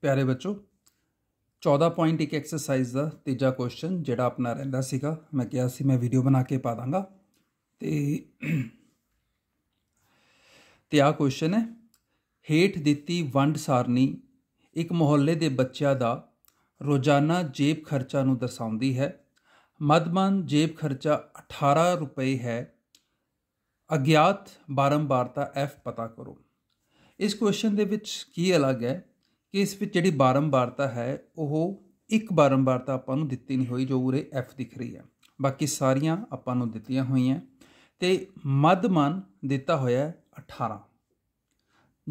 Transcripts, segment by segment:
ਪਿਆਰੇ ਬੱਚੋ 14 ਪੁਆਇੰਟ ਇੱਕ ਐਕਸਰਸਾਈਜ਼ ਦਾ ਤੀਜਾ ਕੁਐਸਚਨ ਜਿਹੜਾ ਆਪਣਾ ਰਹਿੰਦਾ ਸੀਗਾ ਮੈਂ ਕਿਹਾ ਸੀ ਮੈਂ ਵੀਡੀਓ ਬਣਾ ਕੇ ਪਾ ਦਾਂਗਾ ਤੇ ਤੇ ਆ ਕੁਐਸਚਨ ਹੈ ਹੇਠ ਦਿੱਤੀ ਵੰਡ ਸਾਰਨੀ ਇੱਕ ਮੁਹੱਲੇ ਦੇ ਬੱਚਿਆਂ ਦਾ ਰੋਜ਼ਾਨਾ ਜੇਬ ਖਰਚਾ ਨੂੰ ਦਰਸਾਉਂਦੀ ਹੈ ਮਦਮਨ ਜੇਬ ਖਰਚਾ 18 ਰੁਪਏ ਹੈ ਅਗਿਆਤ ਬਾਰੰਬਾਰਤਾ F ਪਤਾ ਕਰੋ ਇਸ ਕੁਐਸਚਨ ਦੇ ਵਿੱਚ ਕੀ ਅਲੱਗ ਹੈ ਕਿ ਇਸ ਵਿੱਚ ਜਿਹੜੀ ਬਾਰੰਬਾਰਤਾ ਹੈ ਉਹ ਇੱਕ ਬਾਰੰਬਾਰਤਾ ਆਪਾਂ ਨੂੰ ਦਿੱਤੀ ਨਹੀਂ ਹੋਈ ਜੋ ਉਰੇ ਐਫ ਦਿਖ ਰਹੀ ਹੈ ਬਾਕੀ ਸਾਰੀਆਂ ਆਪਾਂ ਨੂੰ ਦਿੱਤੀਆਂ ਹੋਈਆਂ ਤੇ ਮਦਮਨ ਦਿੱਤਾ ਹੋਇਆ 18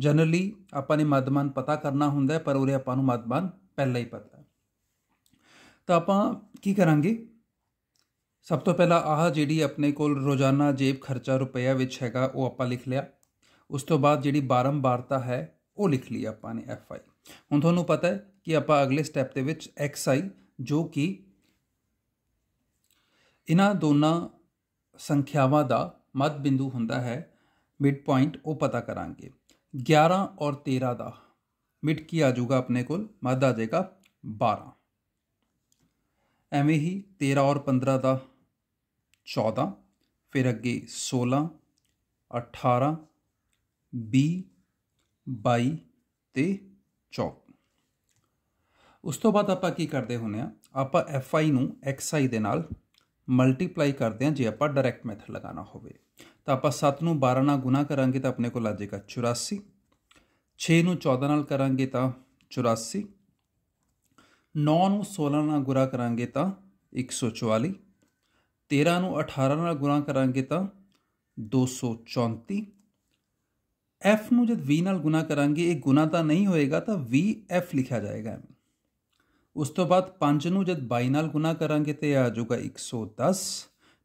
ਜਨਰਲੀ ਆਪਾਂ ਨੇ ਮਦਮਨ ਪਤਾ ਕਰਨਾ ਹੁੰਦਾ ਪਰ ਉਰੇ ਆਪਾਂ ਨੂੰ ਮਦਮਨ ਪਹਿਲਾਂ ਹੀ ਪਤਾ ਤਾਂ ਆਪਾਂ ਕੀ ਕਰਾਂਗੇ ਸਭ ਤੋਂ ਪਹਿਲਾਂ ਆਹ ਜਿਹੜੀ ਆਪਣੇ ਕੋਲ ਰੋਜ਼ਾਨਾ ਜੇਬ ਖਰਚਾ ਰੁਪਇਆ ਵਿੱਚ ਹੈਗਾ ਉਹ ਆਪਾਂ ਲਿਖ ਲਿਆ ਉਸ ਤੋਂ ਬਾਅਦ ਜਿਹੜੀ ਬਾਰੰਬਾਰਤਾ ਹੈ ਉਹ ਲਿਖ ਲਈ ਆਪਾਂ ਨੇ ਐਫ ਆਈ ਹੁਣ ਤੁਹਾਨੂੰ ਪਤਾ ਹੈ ਕਿ ਆਪਾਂ ਅਗਲੇ ਸਟੈਪ ਦੇ ਵਿੱਚ xi ਜੋ ਕਿ ਇਹਨਾਂ ਦੋਨਾਂ ਸੰਖਿਆਵਾਂ ਦਾ ਮੱਧ ਬਿੰਦੂ ਹੁੰਦਾ ਹੈ ਮਿਡ ਪੁਆਇੰਟ ਉਹ ਪਤਾ ਕਰਾਂਗੇ 11 ਔਰ 13 ਦਾ ਮਿਡ ਕੀ ਆ ਜਾਊਗਾ ਆਪਣੇ ਕੋਲ ਮੱਧ ਆ ਜਾਏਗਾ 12 ਐਵੇਂ ਹੀ 13 ਔਰ 15 ਦਾ 14 ਫਿਰ ਅੱਗੇ 16 18 20 22 ਤੇ ਚੌਕ ਉਸ ਤੋਂ ਬਾਅਦ ਆਪਾਂ ਕੀ ਕਰਦੇ ਹੁੰਨੇ ਆ ਆਪਾਂ fi ਨੂੰ xi ਦੇ ਨਾਲ ਮਲਟੀਪਲਾਈ ਕਰਦੇ ਆ ਜੇ ਆਪਾਂ ਡਾਇਰੈਕਟ ਮੈਥਡ ਲਗਾਉਣਾ ਹੋਵੇ ਤਾਂ ਆਪਾਂ 7 ਨੂੰ 12 ਨਾਲ ਗੁਣਾ ਕਰਾਂਗੇ ਤਾਂ ਆਪਣੇ ਕੋਲ ਆ ਜਾਏਗਾ 84 6 ਨੂੰ 14 ਨਾਲ ਕਰਾਂਗੇ ਤਾਂ 84 9 ਨੂੰ 16 ਨਾਲ ਗੁਣਾ ਕਰਾਂਗੇ ਤਾਂ 144 13 ਨੂੰ 18 ਨਾਲ ਗੁਣਾ ਕਰਾਂਗੇ ਤਾਂ 234 f ਨੂੰ ਜਦ v ਨਾਲ ਗੁਣਾ ਕਰਾਂਗੇ ਇਹ ਗੁਣਾ ਤਾਂ ਨਹੀਂ ਹੋਏਗਾ ਤਾਂ vf ਲਿਖਿਆ ਜਾਏਗਾ ਉਸ ਤੋਂ ਬਾਅਦ 5 ਨੂੰ ਜਦ 22 ਨਾਲ ਗੁਣਾ ਕਰਾਂਗੇ ਤੇ ਆ ਜਾਊਗਾ 110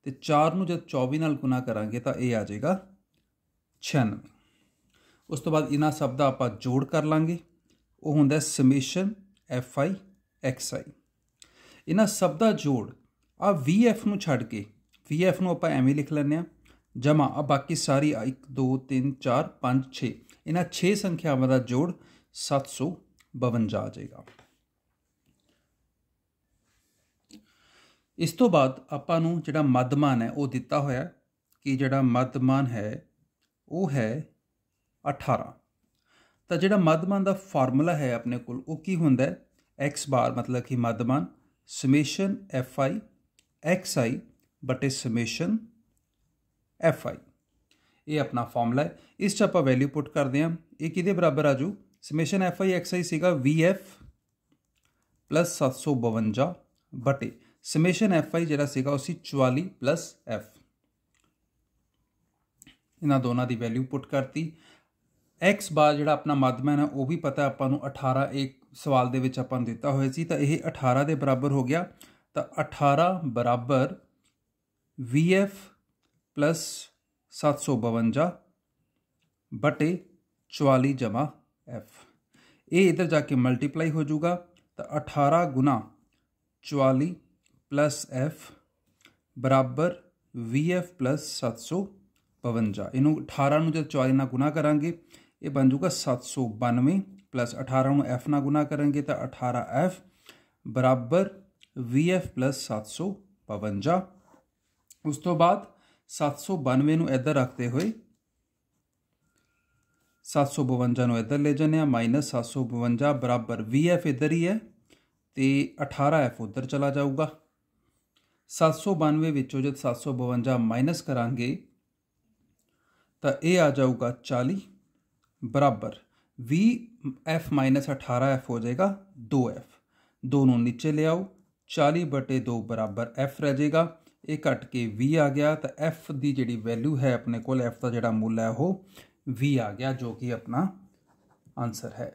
ਤੇ 4 ਨੂੰ ਜਦ 24 ਨਾਲ ਗੁਣਾ ਕਰਾਂਗੇ ਤਾਂ ਇਹ ਆ ਜਾਏਗਾ 96 ਉਸ ਤੋਂ ਬਾਅਦ ਇਹਨਾਂ ਸਭ ਦਾ ਆਪਾਂ ਜੋੜ ਕਰ ਲਾਂਗੇ ਉਹ ਹੁੰਦਾ ਸਮੇਸ਼ਨ fi xi ਇਹਨਾਂ ਸਭ ਦਾ ਜੋੜ ਆ vf ਨੂੰ ਛੱਡ ਕੇ vf ਨੂੰ ਆਪਾਂ ਐਵੇਂ ਲਿਖ ਲੈਂਦੇ ਆ ਜਮਾ ਆ ਬਾਕੀ ਸਾਰੀ 1 2 3 4 5 6 ਇਹਨਾਂ 6 ਸੰਖਿਆਵਾਂ ਦਾ ਜੋੜ 752 ਆ ਜਾਏਗਾ ਇਸ ਤੋਂ ਬਾਅਦ ਆਪਾਂ ਨੂੰ ਜਿਹੜਾ ਮੱਧਮਾਨ ਹੈ ਉਹ ਦਿੱਤਾ ਹੋਇਆ ਕਿ ਜਿਹੜਾ ਮੱਧਮਾਨ ਹੈ ਉਹ ਹੈ 18 ਤਾਂ ਜਿਹੜਾ ਮੱਧਮਾਨ ਦਾ ਫਾਰਮੂਲਾ ਹੈ ਆਪਣੇ ਕੋਲ ਉਹ ਕੀ ਹੁੰਦਾ ਹੈ x ਬਾਰ ਮਤਲਬ ਕਿ ਮੱਧਮਾਨ ਸਮੇਸ਼ਨ fi xi ਬਟੇ ਸਮੇਸ਼ਨ Fi ਇਹ ਆਪਣਾ ਫਾਰਮੂਲਾ ਹੈ ਇਸ 'ਚ ਆਪਾਂ ਵੈਲਿਊ ਪੁੱਟ ਕਰਦੇ ਹਾਂ ਇਹ ਕਿਹਦੇ ਬਰਾਬਰ ਆ ਜੂ ਸਮੇਸ਼ਨ Fi xi ਸੀਗਾ Vf 752 ਬਟੇ ਸਮੇਸ਼ਨ Fi ਜਿਹੜਾ ਸੀਗਾ ਉਹ ਸੀ 44 F ਇਹਨਾਂ ਦੋਨਾਂ ਦੀ ਵੈਲਿਊ ਪੁੱਟ ਕਰਤੀ x ਬਾਰ ਜਿਹੜਾ ਆਪਣਾ ਮਾਧਮਨ ਹੈ ਉਹ ਵੀ ਪਤਾ ਆਪਾਂ ਨੂੰ 18 ਇੱਕ ਸਵਾਲ ਦੇ ਵਿੱਚ ਆਪਾਂ ਨੂੰ ਦਿੱਤਾ ਹੋਇਆ ਸੀ ਤਾਂ ਇਹ 18 ਦੇ ਬਰਾਬਰ ਹੋ ਗਿਆ ਤਾਂ 18 ਬਰਾਬਰ vf प्लस सात सौ बवंजा बटे चवाली जमा एफ ये इधर जाके मल्टीप्लाई हो जूगा तो अठारह गुना चवाली प्लस एफ बराबर वी एफ प्लस सत्त सौ बवंजा इन अठारह जब चवाली गुना करा यह बन जूगा सत्त सौ बानवे प्लस अठारह एफ ना गुना करेंगे तो अठारह एफ बराबर वी एफ प्लस सत्त सौ बवंजा उस तो बाद 792 ਨੂੰ ਇੱਧਰ ਰੱਖਦੇ ਹੋਏ 752 ਨੂੰ ਇੱਧਰ ਲੈ ਜਾਂਦੇ ਆ -752 ਬਰਾਬਰ VF ਇੱਧਰ ਹੀ ਹੈ ਤੇ 18F ਉੱਧਰ ਚਲਾ ਜਾਊਗਾ 792 ਵਿੱਚੋਂ ਜਦ 752 ਮਾਈਨਸ ਕਰਾਂਗੇ ਤਾਂ ਇਹ ਆ ਜਾਊਗਾ 40 ਬਰਾਬਰ VF 18F ਹੋ ਜਾਏਗਾ 2F ਦੋਨੋਂ ਨੀਚੇ ਲਿਆਓ 40 ਬਟੇ 2 ਬਰਾਬਰ F ਰਹਿ ਜਾਏਗਾ ਇਹ ਘਟ ਕੇ 20 ਆ ਗਿਆ ਤਾਂ f ਦੀ ਜਿਹੜੀ ਵੈਲਿਊ ਹੈ ਆਪਣੇ ਕੋਲ f ਦਾ ਜਿਹੜਾ ਮੁੱਲ ਹੈ ਉਹ 20 ਆ ਗਿਆ ਜੋ ਕਿ ਆਪਣਾ ਆਨਸਰ ਹੈ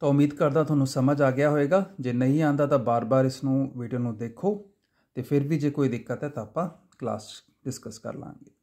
ਤਾਂ ਉਮੀਦ ਕਰਦਾ ਤੁਹਾਨੂੰ ਸਮਝ ਆ ਗਿਆ ਹੋਵੇਗਾ ਜੇ ਨਹੀਂ ਆਂਦਾ ਤਾਂ ਬਾਰ-ਬਾਰ ਇਸ ਨੂੰ ਵੀਡੀਓ ਨੂੰ ਦੇਖੋ ਤੇ ਫਿਰ ਵੀ ਜੇ ਕੋਈ ਦਿੱਕਤ ਹੈ ਤਾਂ ਆਪਾਂ ਕਲਾਸ ਡਿਸਕਸ ਕਰ ਲਾਂਗੇ